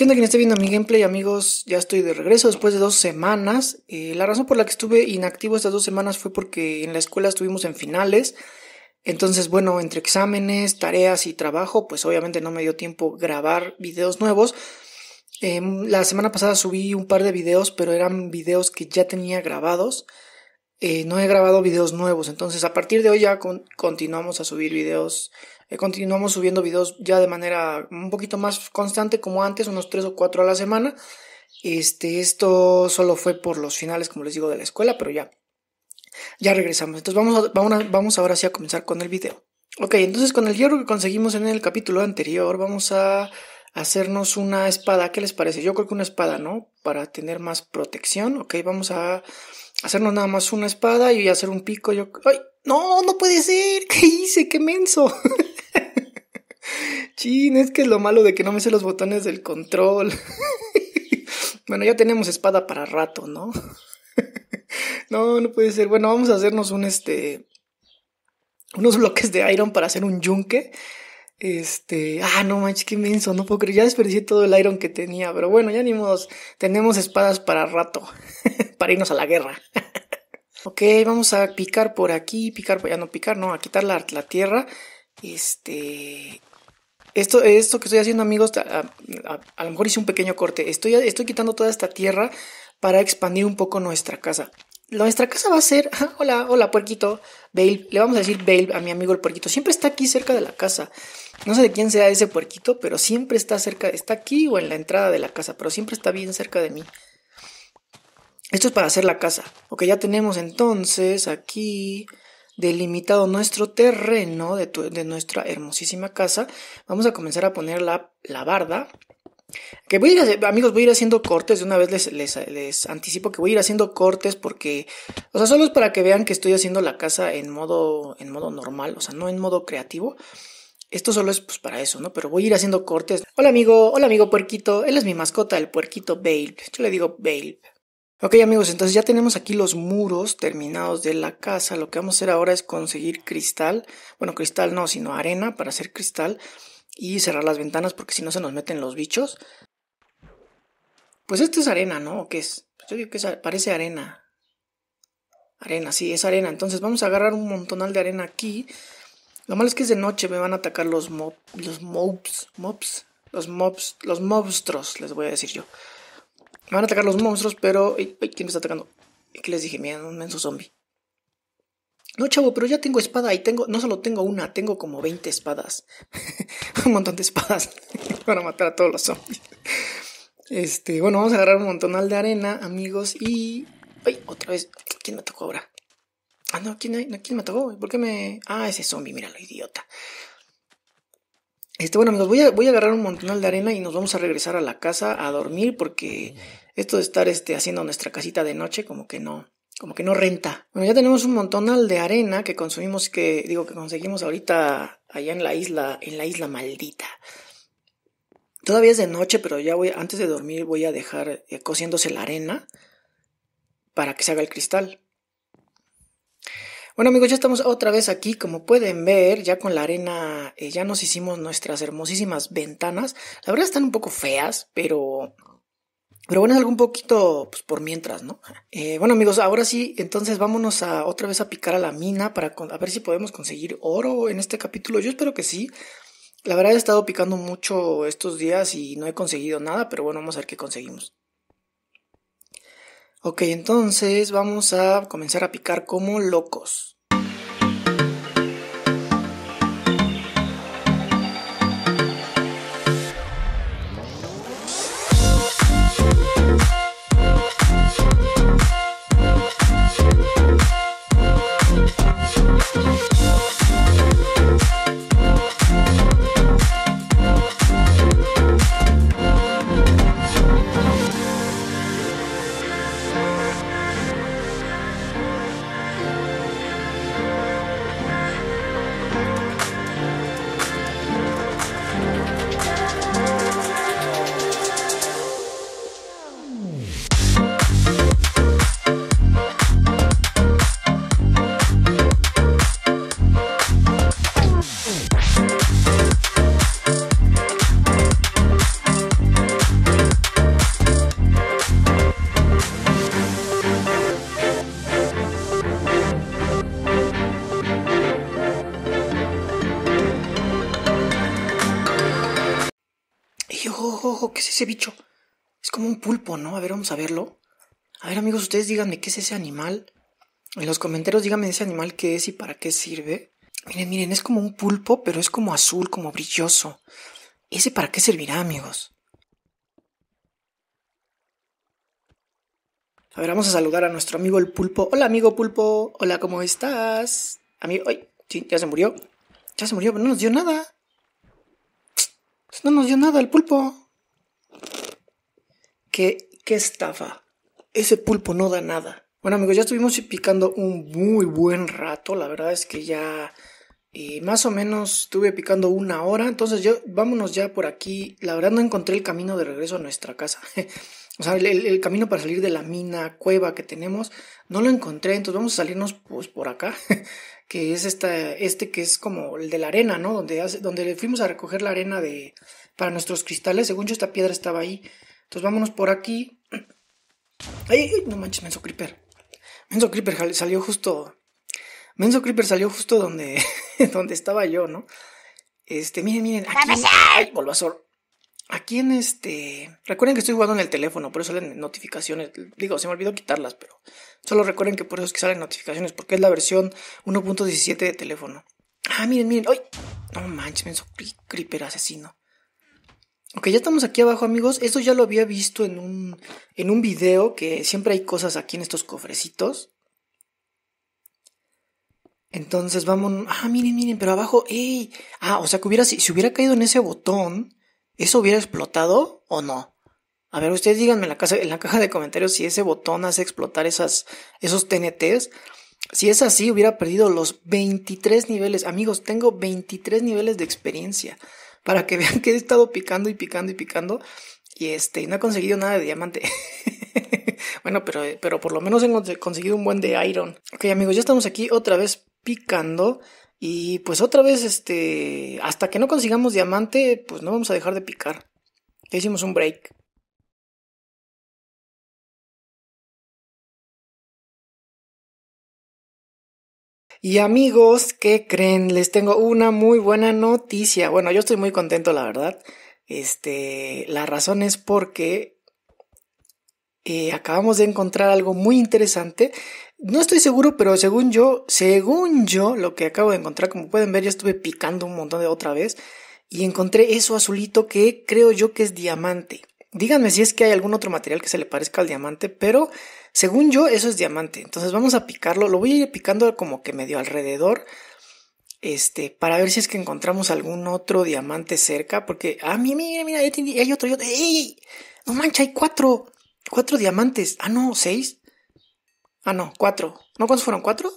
¿Qué onda quien esté viendo mi gameplay amigos? Ya estoy de regreso después de dos semanas. Eh, la razón por la que estuve inactivo estas dos semanas fue porque en la escuela estuvimos en finales. Entonces bueno, entre exámenes, tareas y trabajo, pues obviamente no me dio tiempo grabar videos nuevos. Em, la semana pasada subí un par de videos, pero eran videos que ya tenía grabados. Eh, no he grabado videos nuevos, entonces a partir de hoy ya continuamos a subir videos eh, continuamos subiendo videos ya de manera un poquito más constante como antes, unos 3 o 4 a la semana. Este, esto solo fue por los finales, como les digo, de la escuela, pero ya, ya regresamos. Entonces vamos, vamos, ahora sí a comenzar con el video. Ok, entonces con el hierro que conseguimos en el capítulo anterior, vamos a hacernos una espada. ¿Qué les parece? Yo creo que una espada, ¿no? Para tener más protección. Ok, vamos a hacernos nada más una espada y hacer un pico. Yo... ¡Ay! ¡No! ¡No puede ser! ¿Qué hice? ¡Qué menso! Chin, es que es lo malo de que no me sé los botones del control. bueno, ya tenemos espada para rato, ¿no? no, no puede ser. Bueno, vamos a hacernos un este. Unos bloques de iron para hacer un yunque. Este. Ah, no manches, qué inmenso, no puedo creer. Ya desperdicié todo el iron que tenía, pero bueno, ya ni Tenemos espadas para rato. para irnos a la guerra. ok, vamos a picar por aquí, picar ya no picar, no, a quitar la tierra. Este. Esto, que estoy haciendo amigos, a, lo mejor hice un pequeño corte, estoy, estoy quitando toda esta tierra para expandir un poco nuestra casa. Nuestra casa va a ser, ah, hola, hola puerquito, bale le vamos a decir Bale a mi amigo el puerquito, siempre está aquí cerca de la casa. No sé de quién sea ese puerquito, pero siempre está cerca, está aquí o en la entrada de la casa, pero siempre está bien cerca de mí. Esto es para hacer la casa. Ok, ya tenemos entonces aquí delimitado nuestro terreno de, nuestra hermosísima casa, vamos a comenzar a poner la, barda que voy a amigos, voy a ir haciendo cortes. De una vez les, anticipo que voy a ir haciendo cortes porque, o sea, solo es para que vean que estoy haciendo la casa en modo, en modo normal, o sea, no en modo creativo. Esto solo es pues, para eso, ¿no? Pero voy a ir haciendo cortes. Hola, amigo, hola, amigo puerquito. Él es mi mascota, el puerquito Bale. Yo le digo Bale. Ok amigos, entonces ya tenemos aquí los muros terminados de la casa. Lo que vamos a hacer ahora es conseguir cristal. Bueno, cristal no, sino arena para hacer cristal. Y cerrar las ventanas porque si no se nos meten los bichos. Pues esto es arena, ¿no? qué es? Pues yo digo que parece arena. Arena, sí, es arena. Entonces vamos a agarrar un montonal de arena aquí. Lo malo es que es de noche, me van a atacar los, los mobs. Mobs. Los mobs. Los monstruos, les voy a decir yo. Me van a atacar los monstruos, pero. ¿Quién me está atacando? ¿Qué les dije? Mira, un menso zombie. No, chavo, pero ya tengo espada y tengo. No solo tengo una, tengo como 20 espadas. un montón de espadas. Para matar a todos los zombies. Este, bueno, vamos a agarrar un montonal de arena, amigos. Y. Otra vez. ¿Quién me atacó ahora? Ah, no, ¿quién, no, ¿quién me atacó? ¿Por qué me.? Ah, ese zombie, míralo, idiota. Este, bueno amigos, voy a, voy a agarrar un montonal de arena y nos vamos a regresar a la casa a dormir porque esto de estar este, haciendo nuestra casita de noche como que no, como que no renta. Bueno, ya tenemos un montonal de arena que consumimos, que digo que conseguimos ahorita allá en la isla, en la isla maldita. Todavía es de noche, pero ya voy, antes de dormir voy a dejar eh, cociéndose la arena para que se haga el cristal. Bueno amigos, ya estamos otra vez aquí, como pueden ver, ya con la arena eh, ya nos hicimos nuestras hermosísimas ventanas. La verdad están un poco feas, pero pero bueno, es algo un poquito pues, por mientras, ¿no? Eh, bueno, amigos, ahora sí, entonces vámonos a otra vez a picar a la mina para a ver si podemos conseguir oro en este capítulo. Yo espero que sí. La verdad he estado picando mucho estos días y no he conseguido nada, pero bueno, vamos a ver qué conseguimos. Ok, entonces vamos a comenzar a picar como locos. A ver, vamos a verlo. A ver, amigos, ustedes díganme qué es ese animal. En los comentarios díganme ese animal qué es y para qué sirve. Miren, miren, es como un pulpo, pero es como azul, como brilloso. ¿Ese para qué servirá, amigos? A ver, vamos a saludar a nuestro amigo el pulpo. Hola, amigo pulpo. Hola, ¿cómo estás? Amigo, ay, sí, ya se murió. Ya se murió, pero no nos dio nada. No nos dio nada el pulpo. Qué ¿Qué Ese pulpo no da nada. Bueno amigos, ya estuvimos picando un muy buen rato, la verdad es que ya eh, más o menos estuve picando una hora, entonces yo vámonos ya por aquí, la verdad no encontré el camino de regreso a nuestra casa, o sea, el, camino para salir de la mina, cueva que tenemos, no lo encontré, entonces vamos a salirnos pues por acá, que es esta, este que es como el de la arena, ¿no? Donde, hace, donde fuimos a recoger la arena de, para nuestros cristales, según yo esta piedra estaba ahí, entonces vámonos por aquí, Ay, no manches, Menso Creeper. Menso Creeper salió justo. Menso Creeper salió justo donde, donde estaba yo, ¿no? Este, miren, miren. Aquí, ay, Aquí en este. Recuerden que estoy jugando en el teléfono, por eso salen notificaciones. Digo, se me olvidó quitarlas, pero. Solo recuerden que por eso es que salen notificaciones, porque es la versión 1.17 de teléfono. Ah, miren, miren. ¡Ay! No manches, Menso Creeper asesino. Ok, ya estamos aquí abajo amigos. Esto ya lo había visto en un, en un video que siempre hay cosas aquí en estos cofrecitos. Entonces vamos... Ah, miren, miren, pero abajo... ¡Ey! Ah, o sea que hubiera, si, hubiera caído en ese botón, ¿eso hubiera explotado o no? A ver, ustedes díganme en la, en la caja de comentarios si ese botón hace explotar esas, esos TNTs. Si es así, hubiera perdido los 23 niveles. Amigos, tengo 23 niveles de experiencia para que vean que he estado picando y picando y picando y este, no he conseguido nada de diamante. bueno, pero, pero por lo menos he conseguido un buen de iron. Ok amigos, ya estamos aquí otra vez picando. Y pues otra vez, este, hasta que no consigamos diamante, pues no vamos a dejar de picar. hicimos un break. Y amigos, ¿qué creen? Les tengo una muy buena noticia. Bueno, yo estoy muy contento, la verdad. Este, la razón es porque eh, acabamos de encontrar algo muy interesante. No estoy seguro, pero según yo, según yo, lo que acabo de encontrar, como pueden ver, yo estuve picando un montón de otra vez y encontré eso azulito que creo yo que es diamante díganme si es que hay algún otro material que se le parezca al diamante, pero según yo eso es diamante. Entonces vamos a picarlo, lo voy a ir picando como que medio alrededor, este, para ver si es que encontramos algún otro diamante cerca, porque, ah, mira, mira, mira, hay otro, ¡Ey! no mancha, hay cuatro, cuatro diamantes. Ah, no, seis. Ah, no, cuatro. ¿No cuántos fueron? ¿Cuatro?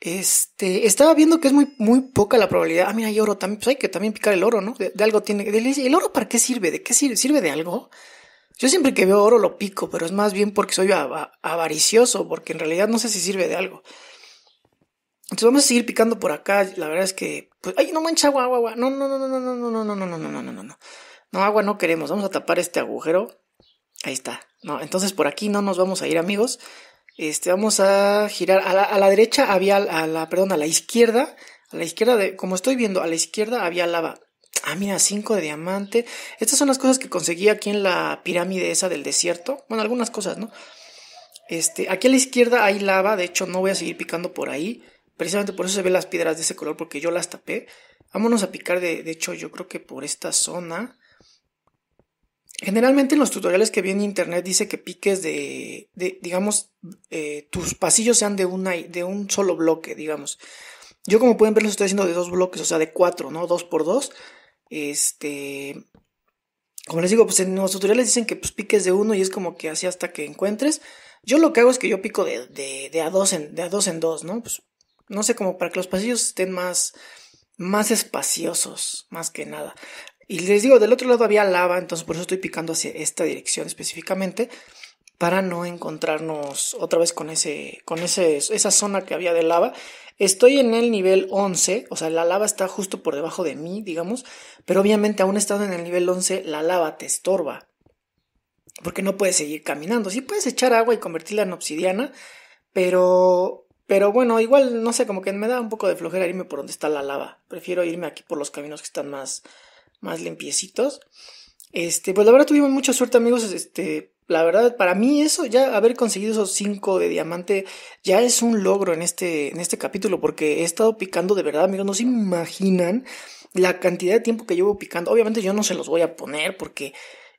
Este, estaba viendo que es muy, muy poca la probabilidad. Ah, mira, hay oro también. Pues hay que también picar el oro, ¿no? De, algo tiene. ¿El oro para qué sirve? ¿De qué sirve? ¿Sirve de algo? Yo siempre que veo oro lo pico, pero es más bien porque soy avaricioso, porque en realidad no sé si sirve de algo. Entonces vamos a seguir picando por acá. La verdad es que, ay, no mancha agua, agua, agua. No, no, no, no, no, no, no, no, no, no, no, no, no, no, no. No, agua no queremos. Vamos a tapar este agujero. Ahí está. No, entonces por aquí no nos vamos a ir, amigos. Este, vamos a girar a la, a la derecha había a la, perdón, a la izquierda, a la izquierda de, como estoy viendo, a la izquierda había lava. Ah, mira, 5 de diamante. Estas son las cosas que conseguí aquí en la pirámide esa del desierto. Bueno, algunas cosas, ¿no? Este, aquí a la izquierda hay lava, de hecho no voy a seguir picando por ahí. Precisamente por eso se ven las piedras de ese color, porque yo las tapé. Vámonos a picar, de, de hecho, yo creo que por esta zona. Generalmente en los tutoriales que vi en internet dice que piques de, digamos, eh, tus pasillos sean de, de un solo bloque, digamos. Yo como pueden ver los estoy haciendo de dos bloques, o sea, de cuatro, ¿no? Dos por dos. Este, como les digo, pues en los tutoriales dicen que pues, piques de uno y es como que así hasta que encuentres. Yo lo que hago es que yo pico de, de, a, dos en, de a dos en dos, ¿no? Pues, no sé, como para que los pasillos estén más, más espaciosos, más que nada. Y les digo, del otro lado había lava, entonces por eso estoy picando hacia esta dirección específicamente para no encontrarnos otra vez con, ese, con ese, esa zona que había de lava. Estoy en el nivel 11, o sea, la lava está justo por debajo de mí, digamos, pero obviamente aún estando en el nivel 11, la lava te estorba, porque no puedes seguir caminando. Sí puedes echar agua y convertirla en obsidiana, pero, pero bueno, igual, no sé, como que me da un poco de flojera irme por donde está la lava. Prefiero irme aquí por los caminos que están más, más limpiecitos. Este, pues la verdad tuvimos mucha suerte, amigos. Este, la verdad, para mí eso, ya haber conseguido esos 5 de diamante, ya es un logro en este, en este capítulo, porque he estado picando de verdad, amigos, no se imaginan la cantidad de tiempo que llevo picando. Obviamente yo no se los voy a poner porque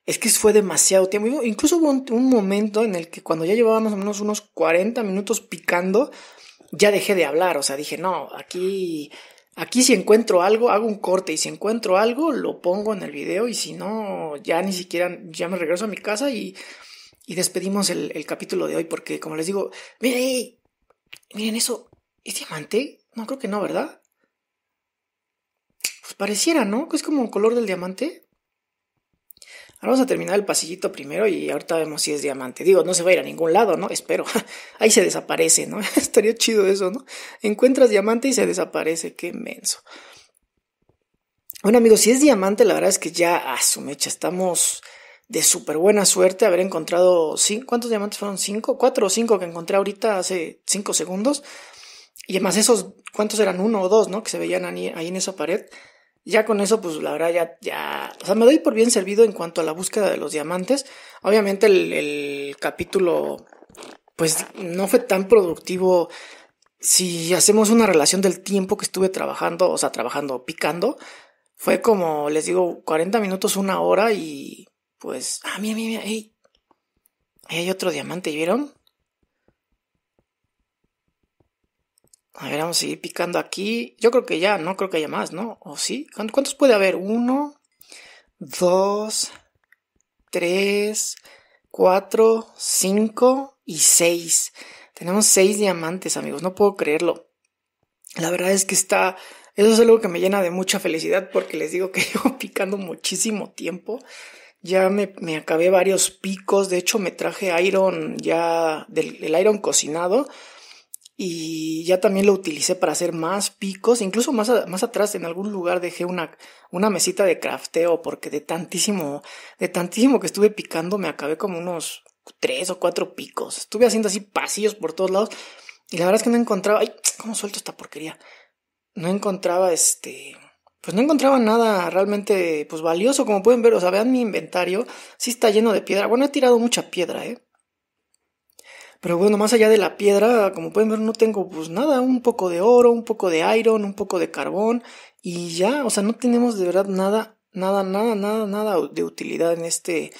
es que fue demasiado tiempo. Incluso hubo un, un momento en el que cuando ya llevaba más o menos unos 40 minutos picando, ya dejé de hablar, o sea, dije, no, aquí Aquí si encuentro algo, hago un corte y si encuentro algo, lo pongo en el video y si no, ya ni siquiera, ya me regreso a mi casa y, y despedimos el, capítulo de hoy porque como les digo, miren, miren eso, ¿es diamante? No creo que no, ¿verdad? Pues pareciera, ¿no? Que es como color del diamante. Ahora Vamos a terminar el pasillito primero y ahorita vemos si es diamante. Digo, no se va a ir a ningún lado, ¿no? Espero. Ahí se desaparece, ¿no? Estaría chido eso, ¿no? Encuentras diamante y se desaparece. Qué menso. Bueno, amigos, si es diamante, la verdad es que ya a su mecha estamos de súper buena suerte haber encontrado. Cinco, ¿Cuántos diamantes fueron? ¿Cinco? ¿Cuatro o cinco que encontré ahorita hace cinco segundos? Y además, esos, ¿cuántos eran? Uno o dos, ¿no? Que se veían ahí en esa pared. Ya con eso, pues la verdad, ya, ya, o sea, me doy por bien servido en cuanto a la búsqueda de los diamantes. Obviamente el, capítulo, pues no fue tan productivo si hacemos una relación del tiempo que estuve trabajando, o sea, trabajando, picando. Fue como, les digo, 40 minutos, una hora y pues, ah, mira, mira, mira, ahí hay otro diamante, ¿vieron? A ver, vamos a seguir picando aquí. Yo creo que ya, no creo que haya más, ¿no? ¿O sí? ¿Cuántos puede haber? Uno, dos, tres, cuatro, cinco y seis. Tenemos seis diamantes, amigos. No puedo creerlo. La verdad es que está... Eso es algo que me llena de mucha felicidad porque les digo que llevo picando muchísimo tiempo. Ya me, me, acabé varios picos. De hecho, me traje iron ya del el iron cocinado y ya también lo utilicé para hacer más picos, incluso más, más atrás en algún lugar dejé una, una mesita de crafteo porque de tantísimo, de tantísimo que estuve picando me acabé como unos tres o cuatro picos, estuve haciendo así pasillos por todos lados y la verdad es que no encontraba, ay, ¿cómo suelto esta porquería? No encontraba este, pues no encontraba nada realmente pues valioso como pueden ver, o sea, vean mi inventario, sí está lleno de piedra, bueno he tirado mucha piedra, eh pero bueno, más allá de la piedra, como pueden ver, no tengo pues nada, un poco de oro, un poco de iron, un poco de carbón y ya, o sea, no tenemos de verdad nada, nada, nada, nada, nada de utilidad en este,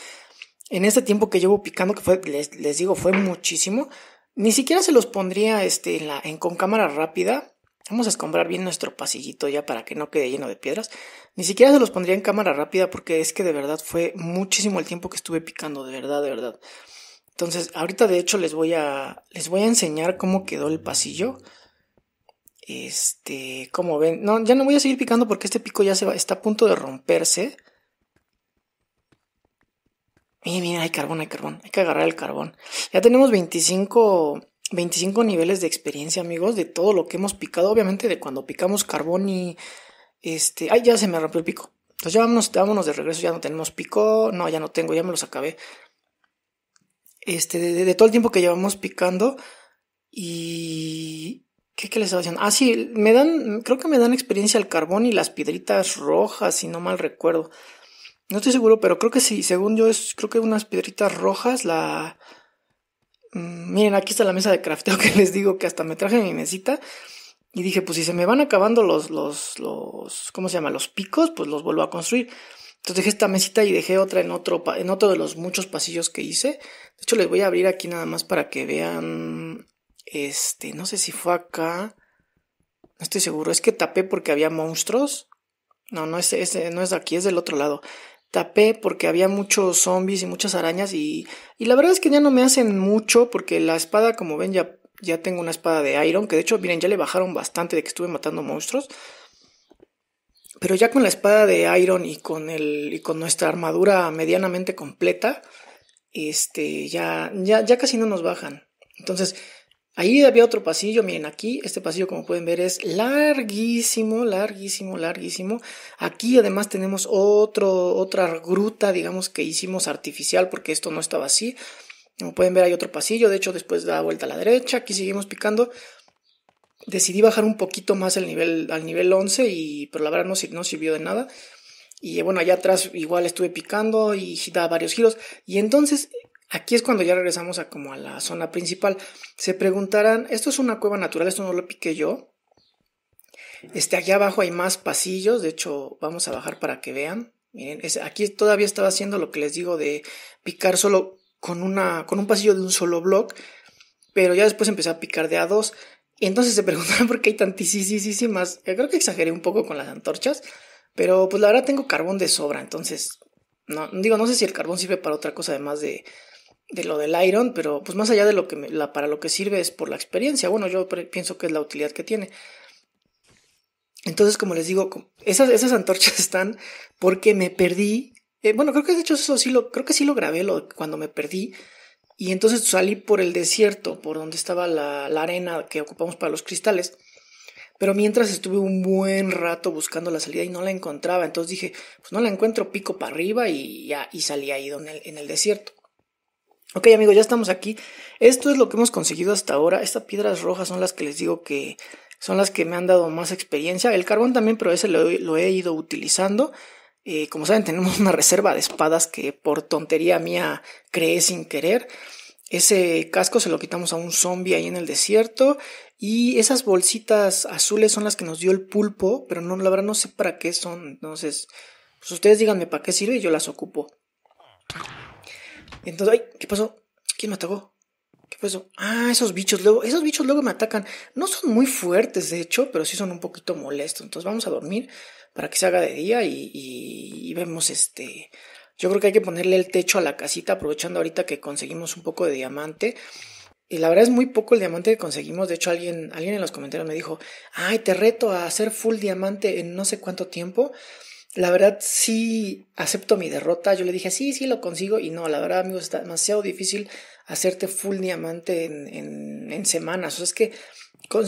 en este tiempo que llevo picando, que fue, les, les digo, fue muchísimo. Ni siquiera se los pondría este, en la, en, con cámara rápida. Vamos a escombrar bien nuestro pasillito ya para que no quede lleno de piedras. Ni siquiera se los pondría en cámara rápida porque es que de verdad fue muchísimo el tiempo que estuve picando, de verdad, de verdad. Entonces, ahorita de hecho les voy a, les voy a enseñar cómo quedó el pasillo. Este, como ven, no, ya no voy a seguir picando porque este pico ya se va, está a punto de romperse. Miren, mira, hay carbón, hay carbón, hay que agarrar el carbón. Ya tenemos 25, 25 niveles de experiencia, amigos, de todo lo que hemos picado, obviamente de cuando picamos carbón y este, ay, ya se me rompió el pico. Entonces ya vámonos, vámonos de regreso, ya no tenemos pico, no, ya no tengo, ya me los acabé este, de, todo el tiempo que llevamos picando y... ¿Qué, les estaba diciendo? Ah, sí, me dan, creo que me dan experiencia el carbón y las piedritas rojas, si no mal recuerdo. No estoy seguro, pero creo que sí, según yo es, creo que unas piedritas rojas, la... Mm, miren, aquí está la mesa de crafteo que les digo que hasta me traje mi mesita. Y dije, pues si se me van acabando los, los, los, ¿cómo se llama? Los picos, pues los vuelvo a construir. Entonces dejé esta mesita y dejé otra en otro, en otro de los muchos pasillos que hice. De hecho, les voy a abrir aquí nada más para que vean. Este, no sé si fue acá. No estoy seguro. Es que tapé porque había monstruos. No, no es, no es de aquí, es del otro lado. Tapé porque había muchos zombies y muchas arañas. Y, y la verdad es que ya no me hacen mucho porque la espada, como ven, ya, ya tengo una espada de iron. Que de hecho, miren, ya le bajaron bastante de que estuve matando monstruos. Pero ya con la espada de Iron y con, el, y con nuestra armadura medianamente completa, este, ya, ya, casi no nos bajan. Entonces, ahí había otro pasillo, miren, aquí este pasillo como pueden ver es larguísimo, larguísimo, larguísimo. Aquí además tenemos otro, otra gruta, digamos, que hicimos artificial porque esto no estaba así. Como pueden ver hay otro pasillo, de hecho después da vuelta a la derecha, aquí seguimos picando. Decidí bajar un poquito más el nivel, al nivel 11, y, pero la verdad no, no sirvió de nada. Y eh, bueno, allá atrás igual estuve picando y daba varios giros. Y entonces Aquí es cuando ya regresamos a como a la zona principal. Se preguntarán, esto es una cueva natural, esto no lo piqué yo. Este, aquí abajo hay más pasillos, de hecho vamos a bajar para que vean. Miren, aquí todavía estaba haciendo lo que les digo de picar solo con, una, con un pasillo de un solo block, pero ya después empecé a picar de a dos. Y entonces se preguntan por qué hay tantísimas. Eh, creo que exageré un poco con las antorchas, pero pues la verdad tengo carbón de sobra, entonces no digo, no sé si el carbón sirve para otra cosa además de, de lo del iron, pero pues más allá de lo que la, para lo que sirve es por la experiencia. Bueno, yo pienso que es la utilidad que tiene. Entonces, como les digo, esas, esas antorchas están porque me perdí. Eh, bueno, creo que de hecho eso sí lo, creo que sí lo grabé lo, cuando me perdí y entonces salí por el desierto, por donde estaba la, arena que ocupamos para los cristales. Pero mientras estuve un buen rato buscando la salida y no la encontraba, entonces dije, pues no la encuentro, pico para arriba y ya, y salí ahí en el, en el desierto. Ok amigos, ya estamos aquí. Esto es lo que hemos conseguido hasta ahora. Estas piedras rojas son las que les digo que son las que me han dado más experiencia. El carbón también, pero ese lo he ido utilizando. Eh, como saben, tenemos una reserva de espadas que por tontería mía creé sin querer. Ese casco se lo quitamos a un zombie ahí en el desierto. Y esas bolsitas azules son las que nos dio el pulpo, pero no, la verdad no sé para qué son. Entonces, pues ustedes díganme para qué sirve y yo las ocupo. Entonces, ay, ¿qué pasó? ¿Quién me atacó? ¿Qué pasó? Ah, esos bichos luego, esos bichos luego me atacan. No son muy fuertes, de hecho, pero sí son un poquito molestos. Entonces vamos a dormir para que se haga de día y, vemos este... Yo creo que hay que ponerle el techo a la casita, aprovechando ahorita que conseguimos un poco de diamante. Y la verdad es muy poco el diamante que conseguimos. De hecho, alguien, alguien en los comentarios me dijo, ay, te reto a hacer full diamante en no sé cuánto tiempo. La verdad sí acepto mi derrota. Yo le dije, sí, sí, lo consigo. Y no, la verdad, amigos, está demasiado difícil hacerte full diamante en, semanas. O sea, es que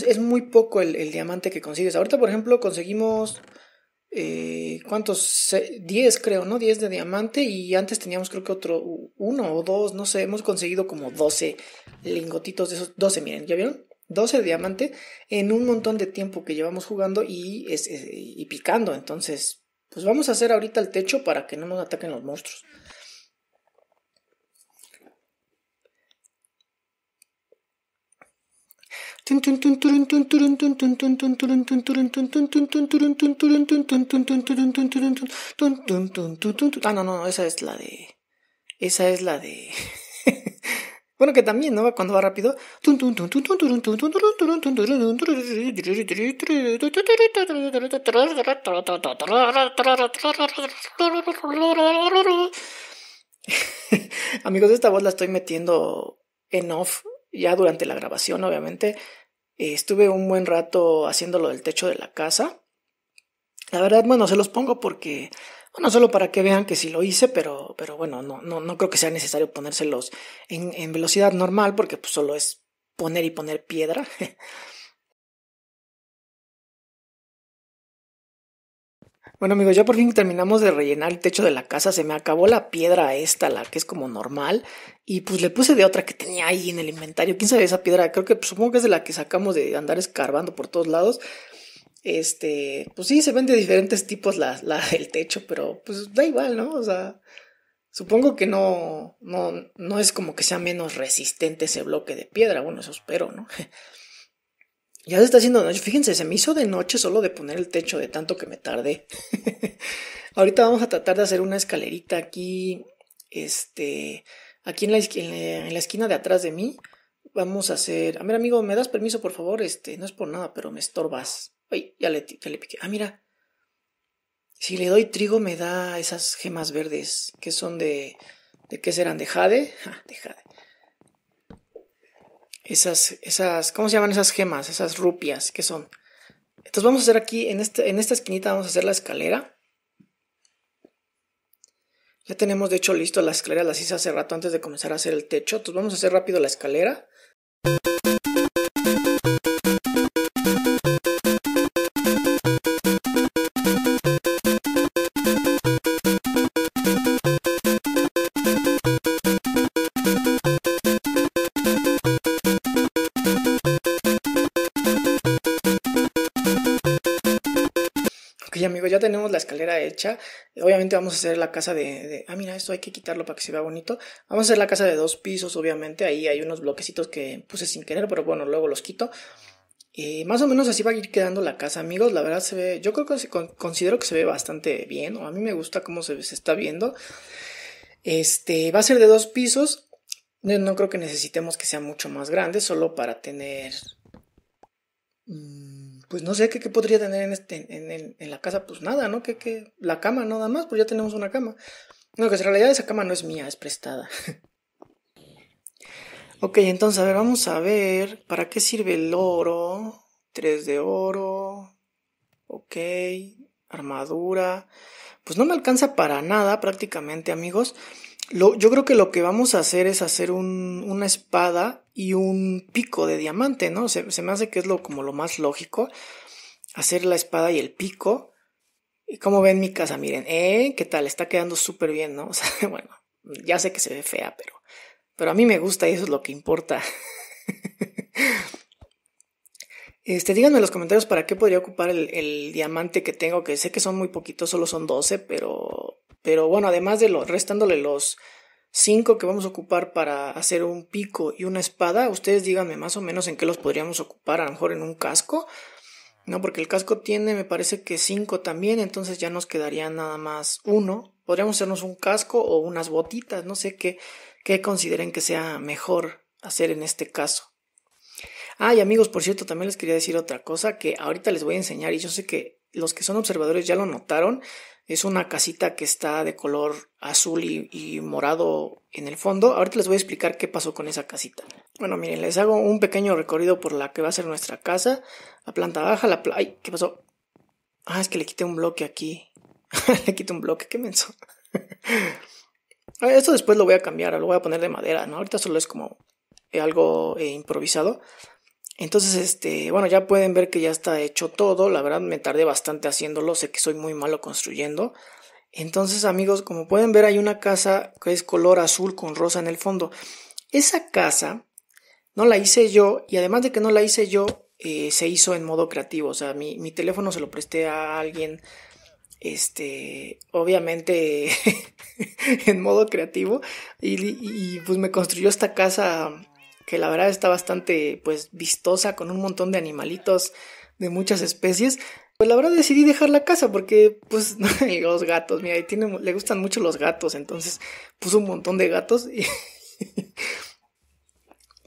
es muy poco el, el diamante que consigues. Ahorita, por ejemplo, conseguimos eh, ¿cuántos? 10 creo, ¿no? 10 de diamante y antes teníamos creo que otro, uno o dos, no sé, hemos conseguido como 12 lingotitos de esos, 12, miren, ¿ya vieron? 12 de diamante en un montón de tiempo que llevamos jugando y, y picando, entonces, pues vamos a hacer ahorita el techo para que no nos ataquen los monstruos. Ah, no, no, esa es la de... Esa es la de... Bueno, que también, ¿no? Cuando va rápido. Amigos, esta voz la estoy metiendo en off ya durante la grabación, obviamente. Eh, estuve un buen rato haciéndolo del techo de la casa. La verdad, bueno, se los pongo porque, bueno, solo para que vean que sí lo hice, pero, pero bueno, no, no, no creo que sea necesario ponérselos en, en velocidad normal porque pues, solo es poner y poner piedra. Bueno amigos, ya por fin terminamos de rellenar el techo de la casa, se me acabó la piedra esta, la que es como normal, y pues le puse de otra que tenía ahí en el inventario, quién sabe esa piedra, creo que pues, supongo que es de la que sacamos de andar escarbando por todos lados. Este, pues sí, se ven de diferentes tipos la, del techo, pero pues da igual, ¿no? O sea, supongo que no, no, no es como que sea menos resistente ese bloque de piedra, bueno, eso espero, ¿no? Ya se está haciendo noche. Fíjense, se me hizo de noche solo de poner el techo de tanto que me tardé. Ahorita vamos a tratar de hacer una escalerita aquí. Este. Aquí en la, en la, esquina de atrás de mí. Vamos a hacer. A ver, amigo, ¿me das permiso, por favor? Este, no es por nada, pero me estorbas. Ay, ya le, le piqué. Ah, mira. Si le doy trigo, me da esas gemas verdes. Que son de. ¿De qué serán? ¿De jade? de jade esas, esas, ¿cómo se llaman esas gemas? Esas rupias, que son? Entonces vamos a hacer aquí, en, este, en esta esquinita vamos a hacer la escalera. Ya tenemos de hecho listo la escalera, las hice hace rato antes de comenzar a hacer el techo. Entonces vamos a hacer rápido la escalera. ya tenemos la escalera hecha. Obviamente vamos a hacer la casa de, Ah, mira, esto hay que quitarlo para que se vea bonito. Vamos a hacer la casa de dos pisos, obviamente. Ahí hay unos bloquecitos que puse sin querer, pero bueno, luego los quito. y más o menos así va a ir quedando la casa, amigos. La verdad se ve, yo creo que considero que se ve bastante bien, o a mí me gusta cómo se, está viendo. Este, va a ser de dos pisos. no creo que necesitemos que sea mucho más grande, solo para tener... Mm, pues no sé qué, podría tener en, este, en, la casa, pues nada, ¿no? la cama nada más, pues ya tenemos una cama. No, que en realidad esa cama no es mía, es prestada. ok, entonces, a ver, vamos a ver, ¿para qué sirve el oro? Tres de oro, ok, armadura. Pues no me alcanza para nada prácticamente, amigos yo creo que lo que vamos a hacer es hacer una espada y un pico de diamante, ¿no? Se, me hace que es lo, como lo más lógico. Hacer la espada y el pico. Y cómo ven mi casa, miren, ¿eh? ¿Qué tal? Está quedando súper bien, ¿no? O sea, bueno, ya sé que se ve fea, pero, pero a mí me gusta y eso es lo que importa. Este, díganme en los comentarios para qué podría ocupar el, diamante que tengo, que sé que son muy poquitos, solo son 12, pero pero bueno, además de lo restándole los cinco que vamos a ocupar para hacer un pico y una espada, ustedes díganme más o menos en qué los podríamos ocupar, a lo mejor en un casco. No, porque el casco tiene, me parece que cinco también, entonces ya nos quedaría nada más uno. Podríamos hacernos un casco o unas botitas, no sé qué, qué consideren que sea mejor hacer en este caso. Ah, y amigos, por cierto, también les quería decir otra cosa que ahorita les voy a enseñar y yo sé que los que son observadores ya lo notaron, es una casita que está de color azul y, morado en el fondo. Ahorita les voy a explicar qué pasó con esa casita. Bueno, miren, les hago un pequeño recorrido por la que va a ser nuestra casa. La planta baja, la... Pla ¡Ay! ¿Qué pasó? Ah, es que le quité un bloque aquí. le quité un bloque, qué menso. Esto después lo voy a cambiar, lo voy a poner de madera, ¿no? Ahorita solo es como algo eh, improvisado. Entonces, este, bueno, ya pueden ver que ya está hecho todo. La verdad me tardé bastante haciéndolo, sé que soy muy malo construyendo. Entonces, amigos, como pueden ver, hay una casa que es color azul con rosa en el fondo. Esa casa no la hice yo y además de que no la hice yo, eh, se hizo en modo creativo. O sea, mi, mi teléfono se lo presté a alguien, este, obviamente en modo creativo y pues me construyó esta casa que la verdad está bastante pues vistosa con un montón de animalitos de muchas especies. Pues la verdad decidí dejar la casa porque pues los gatos, mira, ahí tiene, le gustan mucho los gatos, entonces puso un montón de gatos y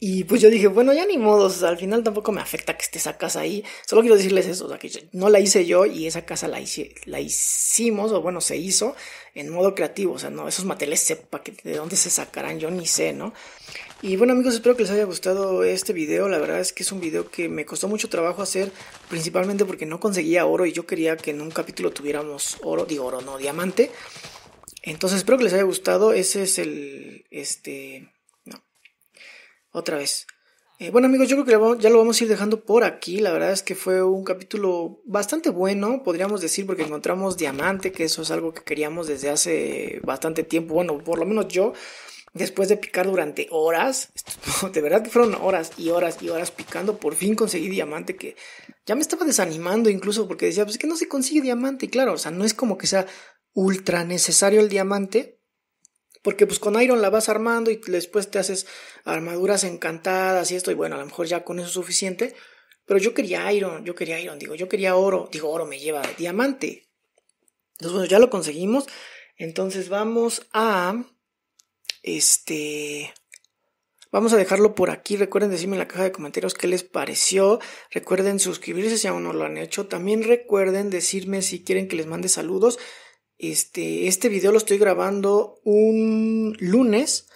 Y pues yo dije, bueno, ya ni modos, al final tampoco me afecta que esté esa casa ahí. Solo quiero decirles eso, o sea, que no la hice yo y esa casa la, hice, la hicimos, o bueno, se hizo en modo creativo. O sea, no, esos materiales sepa de dónde se sacarán, yo ni sé, ¿no? Y bueno amigos, espero que les haya gustado este video. La verdad es que es un video que me costó mucho trabajo hacer, principalmente porque no conseguía oro y yo quería que en un capítulo tuviéramos oro, digo oro, no, diamante. Entonces espero que les haya gustado. Ese es el, este, otra vez. Eh, bueno amigos, yo creo que ya lo vamos a ir dejando por aquí. La verdad es que fue un capítulo bastante bueno, podríamos decir, porque encontramos diamante, que eso es algo que queríamos desde hace bastante tiempo. Bueno, por lo menos yo, después de picar durante horas, de verdad que fueron horas y horas y horas picando, por fin conseguí diamante que ya me estaba desanimando incluso porque decía, pues es que no se consigue diamante. Y claro, o sea, no es como que sea ultra necesario el diamante, porque pues con Iron la vas armando y después te haces armaduras encantadas y esto, y bueno, a lo mejor ya con eso es suficiente. Pero yo quería Iron, yo quería Iron, digo, yo quería oro, digo, oro me lleva diamante. Entonces, bueno, ya lo conseguimos. Entonces vamos a... Este... Vamos a dejarlo por aquí. Recuerden decirme en la caja de comentarios qué les pareció. Recuerden suscribirse si aún no lo han hecho. También recuerden decirme si quieren que les mande saludos. Este, este video lo estoy grabando un lunes.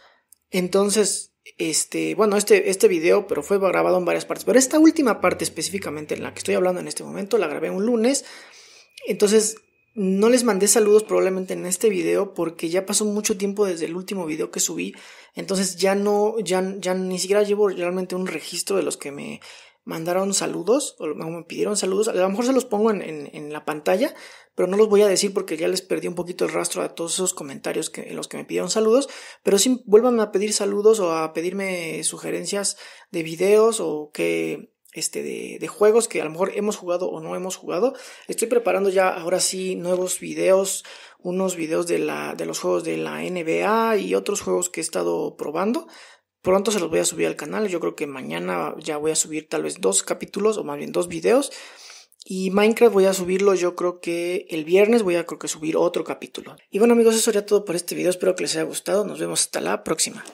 Entonces, este, bueno, este, este video, pero fue grabado en varias partes. Pero esta última parte específicamente en la que estoy hablando en este momento, la grabé un lunes. Entonces, no les mandé saludos probablemente en este video porque ya pasó mucho tiempo desde el último video que subí. Entonces ya no, ya, ya ni siquiera llevo realmente un registro de los que me mandaron saludos, o me pidieron saludos, a lo mejor se los pongo en, en, la pantalla, pero no los voy a decir porque ya les perdí un poquito el rastro a todos esos comentarios que, en los que me pidieron saludos, pero sí vuelvan a pedir saludos o a pedirme sugerencias de videos o que este, de, de, juegos que a lo mejor hemos jugado o no hemos jugado. Estoy preparando ya ahora sí nuevos videos, unos videos de, la, de los juegos de la NBA y otros juegos que he estado probando Pronto se los voy a subir al canal. Yo creo que mañana ya voy a subir tal vez dos capítulos o más bien dos videos. Y Minecraft voy a subirlo, yo creo que el viernes voy a creo que subir otro capítulo. Y bueno amigos, eso sería todo por este video. Espero que les haya gustado. Nos vemos hasta la próxima.